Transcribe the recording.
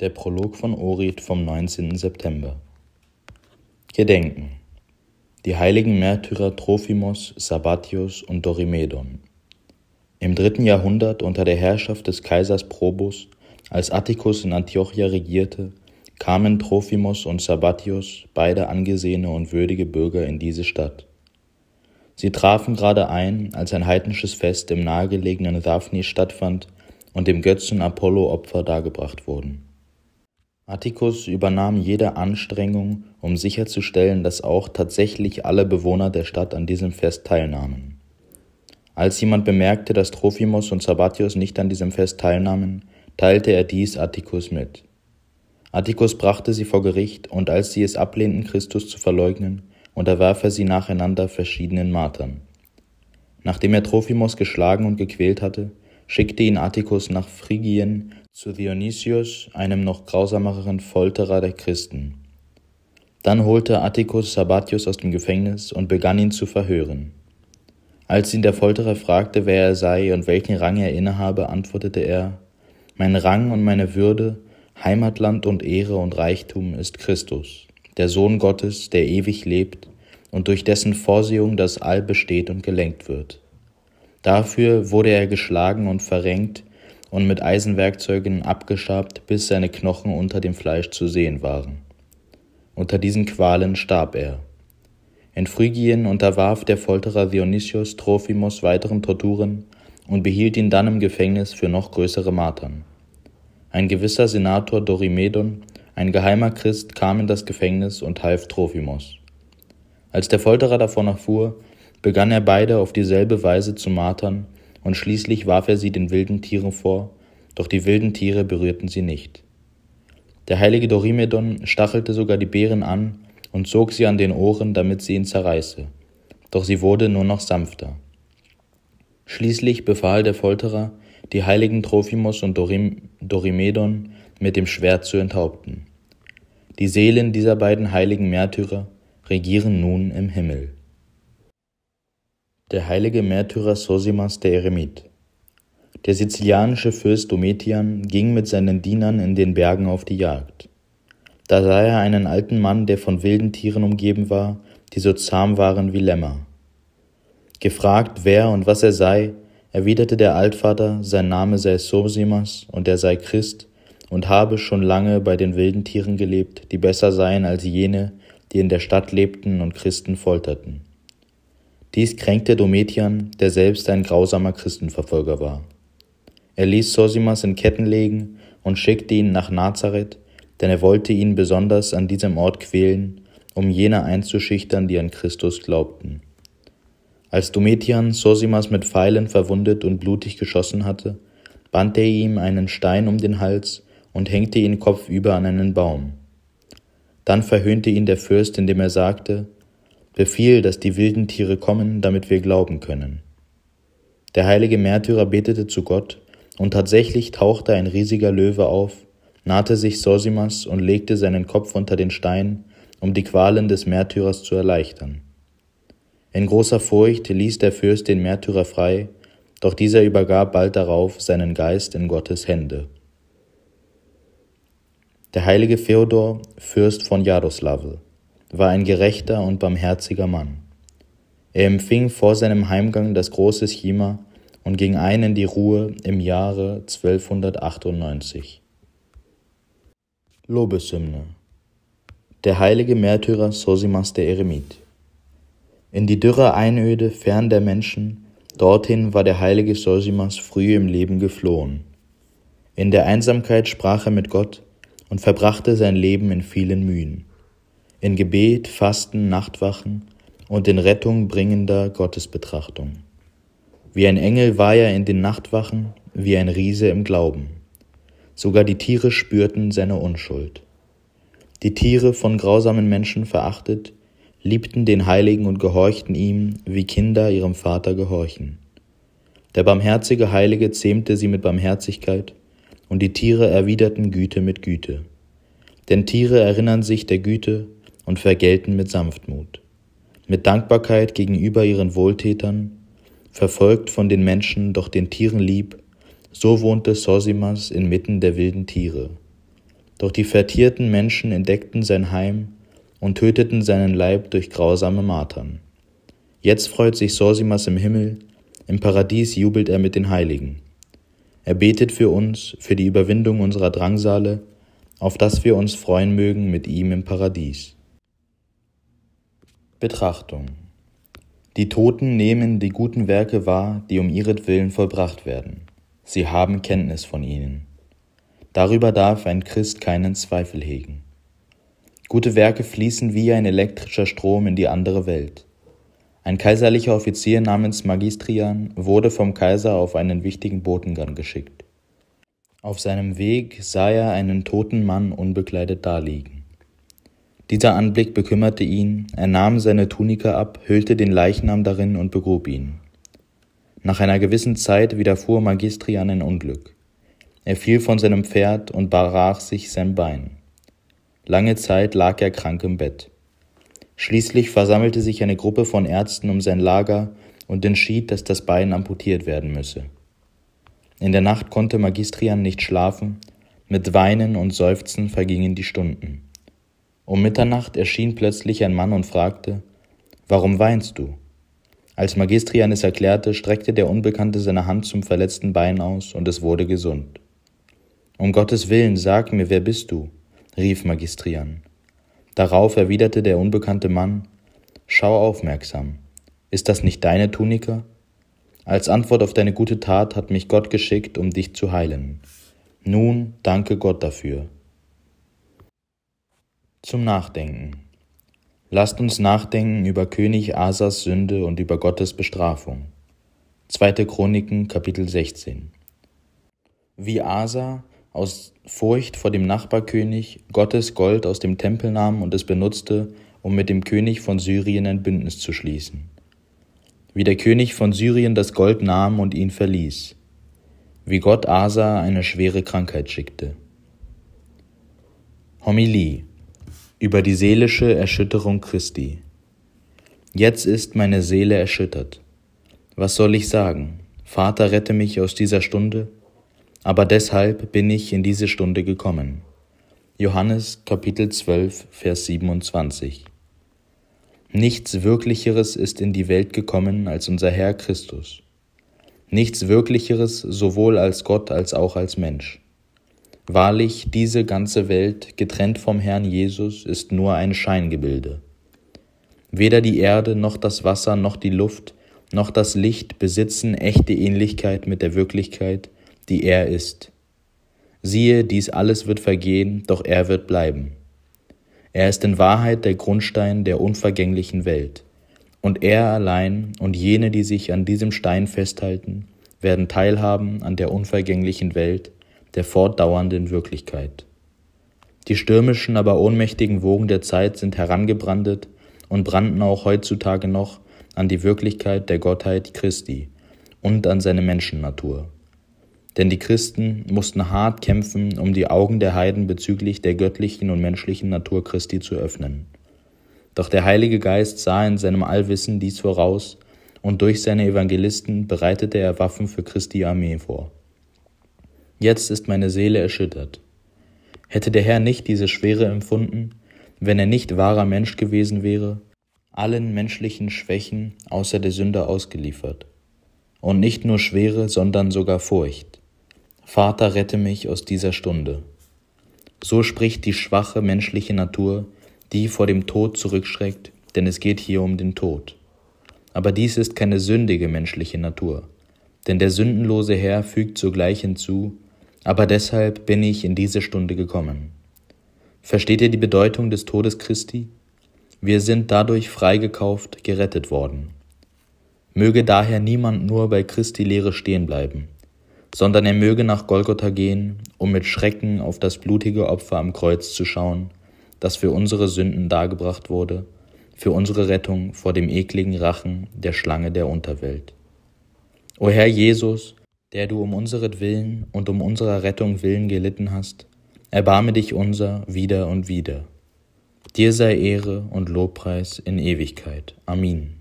Der Prolog von Orit vom 19. September. Gedenken. Die heiligen Märtyrer Trophimos, Sabbatius und Dorimedon. Im dritten Jahrhundert unter der Herrschaft des Kaisers Probus, als Atticus in Antiochia regierte, kamen Trophimos und Sabbatius, beide angesehene und würdige Bürger, in diese Stadt. Sie trafen gerade ein, als ein heidnisches Fest im nahegelegenen Daphnis stattfand und dem Götzen Apollo Opfer dargebracht wurden. Atticus übernahm jede Anstrengung, um sicherzustellen, dass auch tatsächlich alle Bewohner der Stadt an diesem Fest teilnahmen. Als jemand bemerkte, dass Trophimus und Sabatius nicht an diesem Fest teilnahmen, teilte er dies Atticus mit. Atticus brachte sie vor Gericht, und als sie es ablehnten, Christus zu verleugnen, unterwarf er sie nacheinander verschiedenen Martern. Nachdem er Trophimus geschlagen und gequält hatte, schickte ihn Atticus nach Phrygien zu Dionysius, einem noch grausameren Folterer der Christen. Dann holte Atticus Sabatius aus dem Gefängnis und begann ihn zu verhören. Als ihn der Folterer fragte, wer er sei und welchen Rang er innehabe, antwortete er Mein Rang und meine Würde, Heimatland und Ehre und Reichtum ist Christus, der Sohn Gottes, der ewig lebt und durch dessen Vorsehung das All besteht und gelenkt wird. Dafür wurde er geschlagen und verrenkt und mit Eisenwerkzeugen abgeschabt, bis seine Knochen unter dem Fleisch zu sehen waren. Unter diesen Qualen starb er. In Phrygien unterwarf der Folterer Dionysius Trophimos weiteren Torturen und behielt ihn dann im Gefängnis für noch größere Martern. Ein gewisser Senator Dorimedon, ein geheimer Christ, kam in das Gefängnis und half Trophimos. Als der Folterer davon erfuhr, begann er beide auf dieselbe Weise zu martern, und schließlich warf er sie den wilden Tieren vor, doch die wilden Tiere berührten sie nicht. Der heilige Dorimedon stachelte sogar die Bären an und zog sie an den Ohren, damit sie ihn zerreiße, doch sie wurde nur noch sanfter. Schließlich befahl der Folterer, die heiligen Trophimus und Dorim Dorimedon mit dem Schwert zu enthaupten. Die Seelen dieser beiden heiligen Märtyrer regieren nun im Himmel der heilige Märtyrer Sosimas der Eremit. Der sizilianische Fürst Domitian ging mit seinen Dienern in den Bergen auf die Jagd. Da sah er einen alten Mann, der von wilden Tieren umgeben war, die so zahm waren wie Lämmer. Gefragt, wer und was er sei, erwiderte der Altvater, sein Name sei Sosimas und er sei Christ und habe schon lange bei den wilden Tieren gelebt, die besser seien als jene, die in der Stadt lebten und Christen folterten. Dies kränkte Domitian, der selbst ein grausamer Christenverfolger war. Er ließ Sosimas in Ketten legen und schickte ihn nach Nazareth, denn er wollte ihn besonders an diesem Ort quälen, um jene einzuschüchtern, die an Christus glaubten. Als Domitian Sosimas mit Pfeilen verwundet und blutig geschossen hatte, band er ihm einen Stein um den Hals und hängte ihn kopfüber an einen Baum. Dann verhöhnte ihn der Fürst, indem er sagte, Befiehl, dass die wilden Tiere kommen, damit wir glauben können. Der heilige Märtyrer betete zu Gott, und tatsächlich tauchte ein riesiger Löwe auf, nahte sich Sosimas und legte seinen Kopf unter den Stein, um die Qualen des Märtyrers zu erleichtern. In großer Furcht ließ der Fürst den Märtyrer frei, doch dieser übergab bald darauf seinen Geist in Gottes Hände. Der heilige Feodor, Fürst von Jaroslawl war ein gerechter und barmherziger Mann. Er empfing vor seinem Heimgang das große Schima und ging ein in die Ruhe im Jahre 1298. Lobeshymne Der heilige Märtyrer Sosimas der Eremit In die dürre Einöde, fern der Menschen, dorthin war der heilige Sosimas früh im Leben geflohen. In der Einsamkeit sprach er mit Gott und verbrachte sein Leben in vielen Mühen in Gebet, Fasten, Nachtwachen und in Rettung bringender Gottesbetrachtung. Wie ein Engel war er in den Nachtwachen, wie ein Riese im Glauben. Sogar die Tiere spürten seine Unschuld. Die Tiere von grausamen Menschen verachtet, liebten den Heiligen und gehorchten ihm, wie Kinder ihrem Vater gehorchen. Der barmherzige Heilige zähmte sie mit Barmherzigkeit, und die Tiere erwiderten Güte mit Güte. Denn Tiere erinnern sich der Güte, und vergelten mit Sanftmut, mit Dankbarkeit gegenüber ihren Wohltätern, verfolgt von den Menschen, doch den Tieren lieb, so wohnte Sosimas inmitten der wilden Tiere. Doch die vertierten Menschen entdeckten sein Heim und töteten seinen Leib durch grausame Martern. Jetzt freut sich Sosimas im Himmel, im Paradies jubelt er mit den Heiligen. Er betet für uns, für die Überwindung unserer Drangsale, auf dass wir uns freuen mögen mit ihm im Paradies. Betrachtung Die Toten nehmen die guten Werke wahr, die um ihretwillen vollbracht werden. Sie haben Kenntnis von ihnen. Darüber darf ein Christ keinen Zweifel hegen. Gute Werke fließen wie ein elektrischer Strom in die andere Welt. Ein kaiserlicher Offizier namens Magistrian wurde vom Kaiser auf einen wichtigen Botengang geschickt. Auf seinem Weg sah er einen toten Mann unbekleidet daliegen. Dieser Anblick bekümmerte ihn, er nahm seine Tunika ab, hüllte den Leichnam darin und begrub ihn. Nach einer gewissen Zeit widerfuhr Magistrian ein Unglück. Er fiel von seinem Pferd und barach sich sein Bein. Lange Zeit lag er krank im Bett. Schließlich versammelte sich eine Gruppe von Ärzten um sein Lager und entschied, dass das Bein amputiert werden müsse. In der Nacht konnte Magistrian nicht schlafen, mit Weinen und Seufzen vergingen die Stunden. Um Mitternacht erschien plötzlich ein Mann und fragte: „Warum weinst du?“ Als Magistrian es erklärte, streckte der Unbekannte seine Hand zum verletzten Bein aus, und es wurde gesund. „Um Gottes Willen, sag mir, wer bist du?“, rief Magistrian. Darauf erwiderte der unbekannte Mann: „Schau aufmerksam. Ist das nicht deine Tunika? Als Antwort auf deine gute Tat hat mich Gott geschickt, um dich zu heilen. Nun danke Gott dafür. Zum Nachdenken. Lasst uns nachdenken über König Asas Sünde und über Gottes Bestrafung. 2. Chroniken, Kapitel 16. Wie Asa aus Furcht vor dem Nachbarkönig Gottes Gold aus dem Tempel nahm und es benutzte, um mit dem König von Syrien ein Bündnis zu schließen. Wie der König von Syrien das Gold nahm und ihn verließ. Wie Gott Asa eine schwere Krankheit schickte. Homilie über die seelische Erschütterung Christi. Jetzt ist meine Seele erschüttert. Was soll ich sagen? Vater, rette mich aus dieser Stunde. Aber deshalb bin ich in diese Stunde gekommen. Johannes Kapitel 12, Vers 27. Nichts Wirklicheres ist in die Welt gekommen als unser Herr Christus. Nichts Wirklicheres sowohl als Gott als auch als Mensch. Wahrlich, diese ganze Welt, getrennt vom Herrn Jesus, ist nur ein Scheingebilde. Weder die Erde noch das Wasser noch die Luft noch das Licht besitzen echte Ähnlichkeit mit der Wirklichkeit, die er ist. Siehe, dies alles wird vergehen, doch er wird bleiben. Er ist in Wahrheit der Grundstein der unvergänglichen Welt. Und er allein und jene, die sich an diesem Stein festhalten, werden teilhaben an der unvergänglichen Welt, der fortdauernden Wirklichkeit. Die stürmischen, aber ohnmächtigen Wogen der Zeit sind herangebrandet und brannten auch heutzutage noch an die Wirklichkeit der Gottheit Christi und an seine Menschennatur. Denn die Christen mussten hart kämpfen, um die Augen der Heiden bezüglich der göttlichen und menschlichen Natur Christi zu öffnen. Doch der Heilige Geist sah in seinem Allwissen dies voraus, und durch seine Evangelisten bereitete er Waffen für Christi Armee vor. Jetzt ist meine Seele erschüttert. Hätte der Herr nicht diese Schwere empfunden, wenn er nicht wahrer Mensch gewesen wäre, allen menschlichen Schwächen außer der Sünde ausgeliefert. Und nicht nur Schwere, sondern sogar Furcht. Vater, rette mich aus dieser Stunde. So spricht die schwache menschliche Natur, die vor dem Tod zurückschreckt, denn es geht hier um den Tod. Aber dies ist keine sündige menschliche Natur, denn der sündenlose Herr fügt sogleich hinzu, aber deshalb bin ich in diese Stunde gekommen. Versteht ihr die Bedeutung des Todes Christi? Wir sind dadurch freigekauft, gerettet worden. Möge daher niemand nur bei Christi Lehre stehen bleiben, sondern er möge nach Golgotha gehen, um mit Schrecken auf das blutige Opfer am Kreuz zu schauen, das für unsere Sünden dargebracht wurde, für unsere Rettung vor dem ekligen Rachen der Schlange der Unterwelt. O Herr Jesus, der du um unseretwillen und um unserer Rettung willen gelitten hast, erbarme dich unser wieder und wieder. Dir sei Ehre und Lobpreis in Ewigkeit. Amen.